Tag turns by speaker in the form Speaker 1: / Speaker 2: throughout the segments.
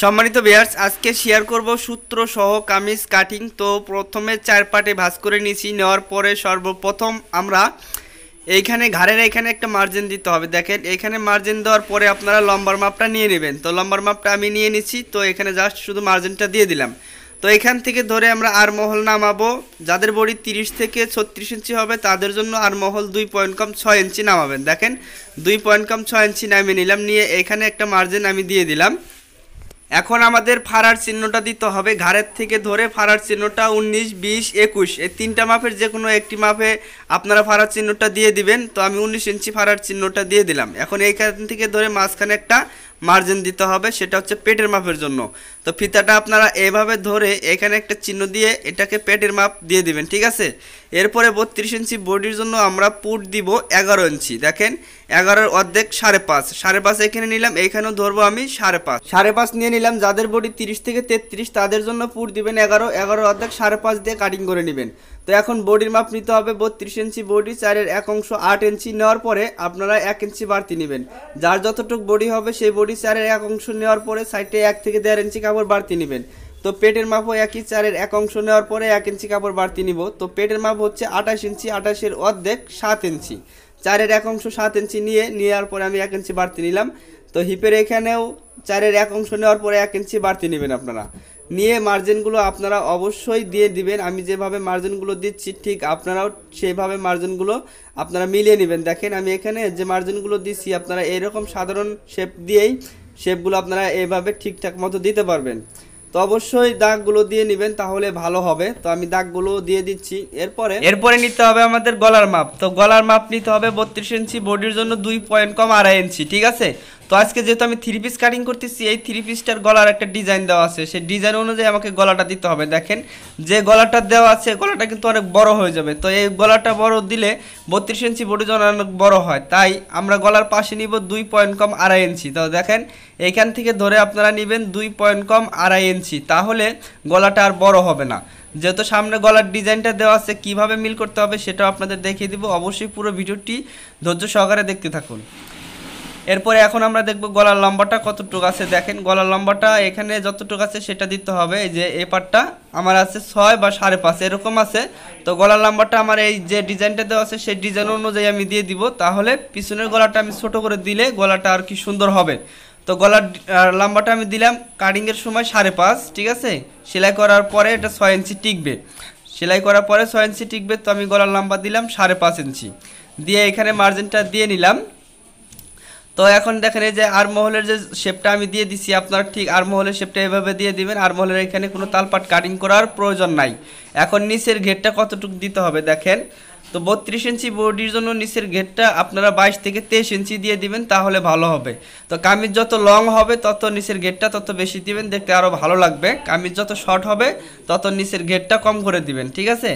Speaker 1: সম্মানিত বিয়ার্স আজকে শেয়ার করব সূত্র সহ কামিজ কাটিং তো প্রথমে চার পাটে ভাজ করে নিয়েছি নেওয়ার পরে সর্বপ্রথম আমরা এইখানে ঘাড়ের এখানে একটা মার্জিন দিতে হবে দেখেন এখানে মার্জিন দেওয়ার পরে আপনারা লম্বার মাপটা নিয়ে নেবেন তো লম্বার মাপটা আমি নিয়ে নিছি তো এখানে জাস্ট শুধু মার্জিনটা দিয়ে দিলাম তো এখান থেকে ধরে আমরা আর মহল নামাবো যাদের বডি 30 থেকে ছত্রিশ ইঞ্চি হবে তাদের জন্য আর মহল দুই পয়েন্ট কম ছয় ইঞ্চি নামাবেন দেখেন দুই পয়েন্ট কম ছয় ইঞ্চি নামিয়ে নিলাম নিয়ে এখানে একটা মার্জিন আমি দিয়ে দিলাম এখন আমাদের ফাড়ার চিহ্নটা দিতে হবে ঘাড়ের থেকে ধরে ফাড়ার চিহ্নটা উনিশ বিশ একুশ এই তিনটা মাপের যে কোনো একটি মাপে আপনারা ফাড়ার চিহ্নটা দিয়ে দিবেন তো আমি উনিশ ইঞ্চি ফাড়ার চিহ্নটা দিয়ে দিলাম এখন এইখান থেকে ধরে মাঝখানে একটা মার্জিন দিতে হবে সেটা হচ্ছে পেটের মাপের জন্য তো ফিতাটা আপনারা এভাবে ধরে এখানে একটা চিহ্ন দিয়ে এটাকে পেটের মাপ দিয়ে দিবেন ঠিক আছে এরপরে বত্রিশ ইঞ্চি বডির জন্য আমরা পুট দিব এগারো ইঞ্চি দেখেন এগারোর অর্ধেক সাড়ে পাঁচ সাড়ে পাঁচ এখানে নিলাম এখানেও ধরবো আমি সাড়ে পাঁচ সাড়ে পাঁচ নিয়ে নিলাম যাদের বডি তিরিশ থেকে তেত্রিশ তাদের জন্য পুট দিবেন এগারো এগারো অর্ধেক সাড়ে পাঁচ দিয়ে কাটিং করে নেবেন তো এখন বডির মাপ নিতে হবে বত্রিশ ইঞ্চি বডি চারের এক অংশ আট ইঞ্চি নেওয়ার পরে আপনারা এক ইঞ্চি বাড়তি নেবেন যার যতটুকু বডি হবে সেই বডি চারের এক অংশ নেওয়ার পরে সাইডে এক থেকে দেড় ইঞ্চি কাপড় কাপড় বাড়তি নেবেন তো পেটের মাপও একই চারের এক অংশ নেওয়ার পরে এক ইঞ্চি কাপড় বাড়তি নিব তো পেটের মাপ হচ্ছে আঠাশ ইঞ্চি আঠাশের অর্ধেক সাত ইঞ্চি চারের এক অংশ সাত ইঞ্চি নিয়ে নেওয়ার পরে আমি এক ইঞ্চি বাড়তি নিলাম তো হিপের এখানেও চারের এক অংশ নেওয়ার পরে এক ইঞ্চি বাড়তি নেবেন আপনারা নিয়ে মার্জিনগুলো আপনারা অবশ্যই দিয়ে দিবেন আমি যেভাবে মার্জিনগুলো দিচ্ছি ঠিক আপনারাও সেভাবে মার্জিনগুলো আপনারা মিলিয়ে নেবেন দেখেন আমি এখানে যে মার্জিনগুলো দিচ্ছি আপনারা এরকম সাধারণ শেপ দিয়েই শেপগুলো আপনারা এভাবে ঠিকঠাক মতো দিতে পারবেন তো অবশ্যই দাগগুলো দিয়ে নেবেন তাহলে ভালো হবে তো আমি দাগগুলো দিয়ে দিচ্ছি এরপরে এরপরে নিতে হবে আমাদের গলার মাপ তো গলার মাপ নিতে হবে বত্রিশ ইঞ্চি বডির জন্য দুই পয়েন্ট কম আড়াই ইঞ্চি ঠিক আছে তো আজকে যেহেতু আমি থ্রি পিস কাটিং করতেছি এই থ্রি পিসটার গলার একটা ডিজাইন দেওয়া আছে সেই ডিজাইন অনুযায়ী আমাকে গলাটা দিতে হবে দেখেন যে গলাটা দেওয়া আছে গলাটা কিন্তু অনেক বড় হয়ে যাবে তো এই গলাটা বড় দিলে বত্রিশ ইঞ্চি বডি জন অনেক বড় হয় তাই আমরা গলার পাশে নিব দুই পয়েন্ট কম আড়াই ইঞ্চি তো দেখেন এখান থেকে ধরে আপনারা নেবেন দুই পয়েন্ট কম আড়াই ইঞ্চি ইঞ্চি তাহলে গলাটা আর বড় হবে না যেহেতু সামনে গলার ডিজাইনটা দেওয়া আছে কিভাবে মিল করতে হবে সেটাও আপনাদের দেখিয়ে দিব অবশ্যই পুরো ভিডিওটি ধৈর্য সহকারে দেখতে থাকুন এরপরে এখন আমরা দেখব গলার লম্বাটা কতটুকু আছে দেখেন গলার লম্বাটা এখানে যতটুকু আছে সেটা দিতে হবে যে এ পাটটা আমার আছে ছয় বা সাড়ে পাঁচ এরকম আছে তো গলার লম্বাটা আমার এই যে ডিজাইনটা দেওয়া আছে সেই ডিজাইন অনুযায়ী আমি দিয়ে দিব তাহলে পিছনের গলাটা আমি ছোট করে দিলে গলাটা আর কি সুন্দর হবে তো গলার লম্বাটা আমি দিলাম কাটিংয়ের সময় সাড়ে পাঁচ ঠিক আছে সেলাই করার পরে এটা ছয় ইঞ্চি টিকবে সেলাই করার পরে ছয় ইঞ্চি টিকবে তো আমি গলার লম্বা দিলাম সাড়ে পাঁচ ইঞ্চি দিয়ে এখানে মার্জিনটা দিয়ে নিলাম তো এখন দেখেন এই যে আরমহলের যে শেপটা আমি দিয়ে দিছি আপনার ঠিক আর মহলের শেপটা এভাবে দিয়ে দিবেন আরমহলের এখানে কোনো তালপাট কাটিং করার প্রয়োজন নাই এখন নিচের ঘেরটা কতটুকু দিতে হবে দেখেন তো বত্রিশ ইঞ্চি বডির জন্য নিচের গেটটা আপনারা বাইশ থেকে তেইশ ইঞ্চি দিয়ে দিবেন তাহলে ভালো হবে তো কামিজ যত লং হবে তত নিচের গেটটা তত বেশি দিবেন দেখতে আরও ভালো লাগবে কামিজ যত শর্ট হবে তত নিচের গেটটা কম করে দিবেন ঠিক আছে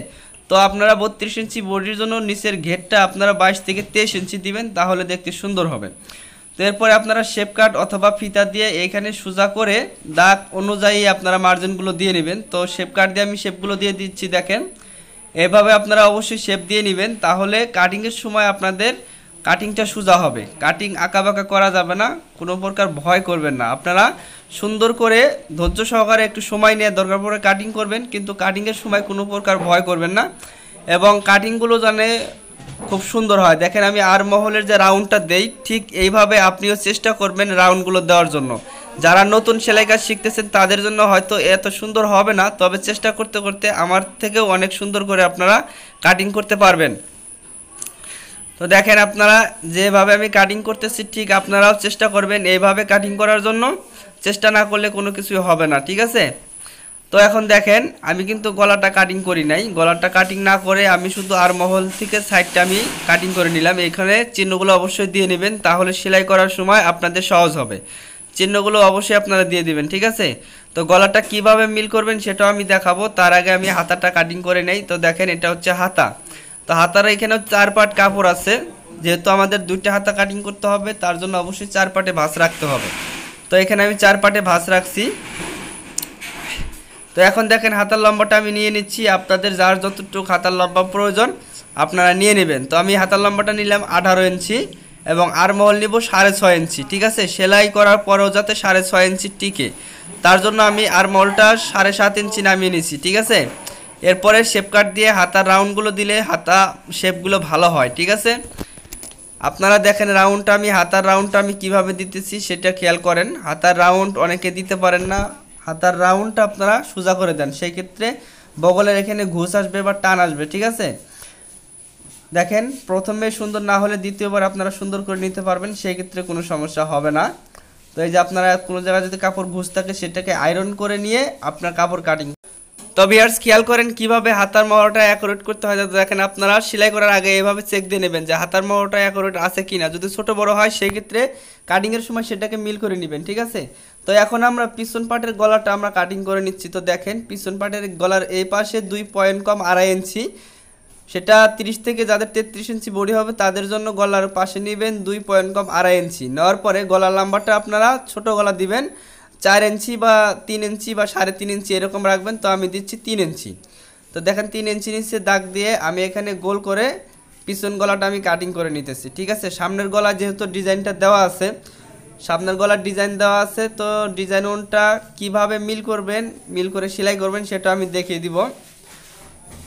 Speaker 1: তো আপনারা বত্রিশ ইঞ্চি বডির জন্য নিচের ঘেটটা আপনারা বাইশ থেকে তেইশ ইঞ্চি দিবেন তাহলে দেখতে সুন্দর হবে তো এরপরে আপনারা শেপ কাট অথবা ফিতা দিয়ে এখানে সোজা করে দাগ অনুযায়ী আপনারা মার্জিনগুলো দিয়ে নেবেন তো শেপ কাট দিয়ে আমি শেপগুলো দিয়ে দিচ্ছি দেখেন এভাবে আপনারা অবশ্যই শেপ দিয়ে নেবেন তাহলে কাটিংয়ের সময় আপনাদের কাটিংটা সোজা হবে কাটিং আঁকাবাঁকা করা যাবে না কোনো প্রকার ভয় করবেন না আপনারা সুন্দর করে ধৈর্য সহকারে একটু সময় নিয়ে দরকার পড়ে কাটিং করবেন কিন্তু কাটিংয়ের সময় কোনো প্রকার ভয় করবেন না এবং কাটিংগুলো জানে খুব সুন্দর হয় দেখেন আমি আর মহলের যে রাউন্ডটা দেই ঠিক এইভাবে আপনিও চেষ্টা করবেন রাউন্ডগুলো দেওয়ার জন্য যারা নতুন সেলাই কাজ শিখতেছেন তাদের জন্য হয়তো এত সুন্দর হবে না তবে চেষ্টা করতে করতে আমার থেকেও অনেক সুন্দর করে আপনারা কাটিং করতে পারবেন তো দেখেন আপনারা যেভাবে আমি কাটিং করতেছি ঠিক আপনারাও চেষ্টা করবেন এইভাবে কাটিং করার জন্য চেষ্টা না করলে কোনো কিছুই হবে না ঠিক আছে তো এখন দেখেন আমি কিন্তু গলাটা কাটিং করি নাই গলাটা কাটিং না করে আমি শুধু আর মহল থেকে সাইডটা আমি কাটিং করে নিলাম এখানে চিহ্নগুলো অবশ্যই দিয়ে নেবেন তাহলে সেলাই করার সময় আপনাদের সহজ হবে চিহ্নগুলো অবশ্যই আপনারা দিয়ে দিবেন ঠিক আছে তো গলাটা কিভাবে মিল করবেন সেটাও আমি দেখাবো তার আগে আমি হাতাটা কাটিং করে নেই তো দেখেন এটা হচ্ছে হাতা তো হাতার এখানেও চার পাট কাপড় আছে যেহেতু আমাদের দুইটা হাতা কাটিং করতে হবে তার জন্য অবশ্যই চার পাটে ভাঁজ রাখতে হবে তো এখানে আমি চার পাটে ভাঁজ রাখছি তো এখন দেখেন হাতার লম্বাটা আমি নিয়ে নিচ্ছি আপনাদের যার যতটুকু হাতার লম্বা প্রয়োজন আপনারা নিয়ে নেবেন তো আমি হাতার লম্বাটা নিলাম আঠারো ইঞ্চি এবং আরমহল নিব সাড়ে ছয় ইঞ্চি ঠিক আছে সেলাই করার পরেও যাতে সাড়ে ছয় ইঞ্চি টিকে তার জন্য আমি আরমহলটা সাড়ে সাত ইঞ্চি নামিয়ে নিছি ঠিক আছে এরপরে শেপ কাট দিয়ে হাতার রাউন্ডগুলো দিলে হাতা শেপগুলো ভালো হয় ঠিক আছে আপনারা দেখেন রাউন্ডটা আমি হাতার রাউন্ডটা আমি কিভাবে দিতেছি সেটা খেয়াল করেন হাতার রাউন্ড অনেকে দিতে পারেন না হাতার রাউন্ডটা আপনারা সোজা করে দেন সেই ক্ষেত্রে বগলের এখানে ঘুষ আসবে বা টান আসবে ঠিক আছে দেখেন প্রথমে সুন্দর না হলে দ্বিতীয়বার আপনারা সুন্দর করে নিতে পারবেন সেক্ষেত্রে কোনো সমস্যা হবে না তো এই যে আপনারা কোনো জায়গায় যদি কাপড় ঘুষ থাকে সেটাকে আয়রন করে নিয়ে আপনার কাপড় কাটিং তো আর খেয়াল করেন কিভাবে হাতার মহড়াটা অ্যাকোরেট করতে হয় যাতে দেখেন আপনারা সেলাই করার আগে এভাবে চেক দিয়ে নেবেন যে হাতার মহড়াটা অ্যাকোরেট আছে কি না যদি ছোট বড় হয় সেই ক্ষেত্রে কাটিংয়ের সময় সেটাকে মিল করে নেবেন ঠিক আছে তো এখন আমরা পিছন পাটের গলাটা আমরা কাটিং করে নিচ্ছি তো দেখেন পিছন পাটের গলার এই পাশে দুই পয়েন্ট কম আড়াই ইঞ্চি সেটা 30 থেকে যাদের 33 ইঞ্চি বডি হবে তাদের জন্য গলার পাশে নেবেন দুই পয়েন্ট কম আড়াই ইঞ্চি নেওয়ার পরে গলার লম্বাটা আপনারা ছোট গলা দিবেন চার ইঞ্চি বা তিন ইঞ্চি বা সাড়ে তিন ইঞ্চি এরকম রাখবেন তো আমি দিচ্ছি তিন ইঞ্চি তো দেখেন তিন ইঞ্চি নিচে দাগ দিয়ে আমি এখানে গোল করে পিছন গলাটা আমি কাটিং করে নিতেছি ঠিক আছে সামনের গলা যেহেতু ডিজাইনটা দেওয়া আছে সামনের গলার ডিজাইন দেওয়া আছে তো ডিজাইন ওনটা কীভাবে মিল করবেন মিল করে সেলাই করবেন সেটা আমি দেখিয়ে দিব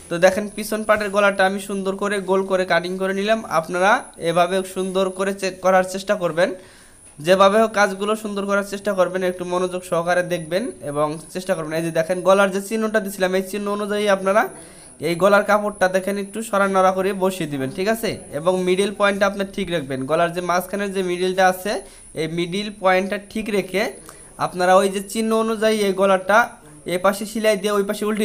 Speaker 1: তো দেখেন পিছন পাটের গলাটা আমি সুন্দর করে গোল করে কাটিং করে নিলাম আপনারা এভাবে সুন্দর করে চেক করার চেষ্টা করবেন যেভাবে হোক কাজগুলো সুন্দর করার চেষ্টা করবেন একটু মনোযোগ সহকারে দেখবেন এবং চেষ্টা করবেন এই যে দেখেন গলার যে চিহ্নটা দিছিলাম এই চিহ্ন অনুযায়ী আপনারা এই গলার কাপড়টা দেখেন একটু সরানড়া করে বসিয়ে দিবেন ঠিক আছে এবং মিডিল পয়েন্টটা আপনার ঠিক রাখবেন গলার যে মাঝখানের যে মিডিলটা আছে এই মিডিল পয়েন্টটা ঠিক রেখে আপনারা ওই যে চিহ্ন অনুযায়ী এই গলারটা এ পাশে সিলাই দিয়ে ওই পাশে উল্টে